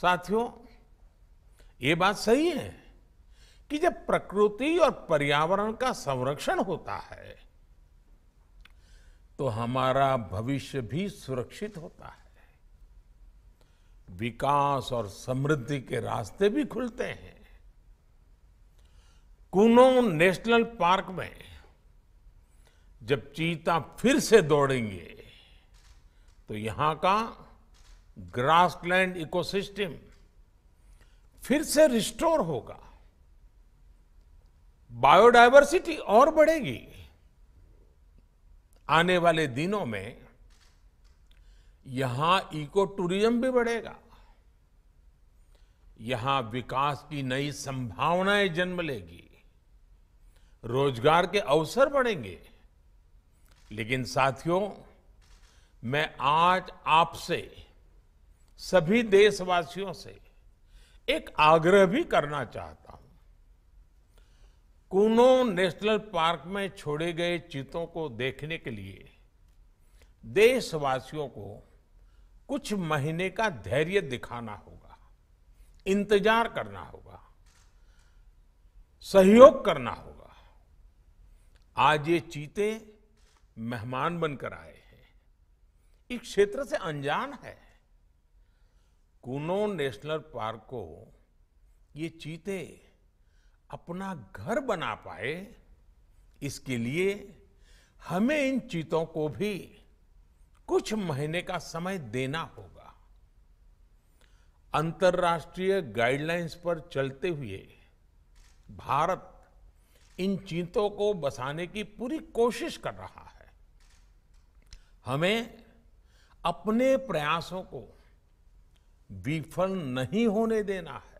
साथियों ये बात सही है कि जब प्रकृति और पर्यावरण का संरक्षण होता है तो हमारा भविष्य भी सुरक्षित होता है विकास और समृद्धि के रास्ते भी खुलते हैं कुनो नेशनल पार्क में जब चीता फिर से दौड़ेंगे तो यहां का ग्रासलैंड इकोसिस्टम फिर से रिस्टोर होगा बायोडायवर्सिटी और बढ़ेगी आने वाले दिनों में यहां इको टूरिज्म भी बढ़ेगा यहां विकास की नई संभावनाएं जन्म लेगी रोजगार के अवसर बढ़ेंगे लेकिन साथियों मैं आज आपसे सभी देशवासियों से एक आग्रह भी करना चाहता हूं कूनो नेशनल पार्क में छोड़े गए चीतों को देखने के लिए देशवासियों को कुछ महीने का धैर्य दिखाना होगा इंतजार करना होगा सहयोग करना होगा आज ये चीते मेहमान बनकर आए हैं इस क्षेत्र से अनजान है कुनो नेशनल पार्क को ये चीते अपना घर बना पाए इसके लिए हमें इन चीतों को भी कुछ महीने का समय देना होगा अंतर्राष्ट्रीय गाइडलाइंस पर चलते हुए भारत इन चीतों को बसाने की पूरी कोशिश कर रहा है हमें अपने प्रयासों को विफल नहीं होने देना है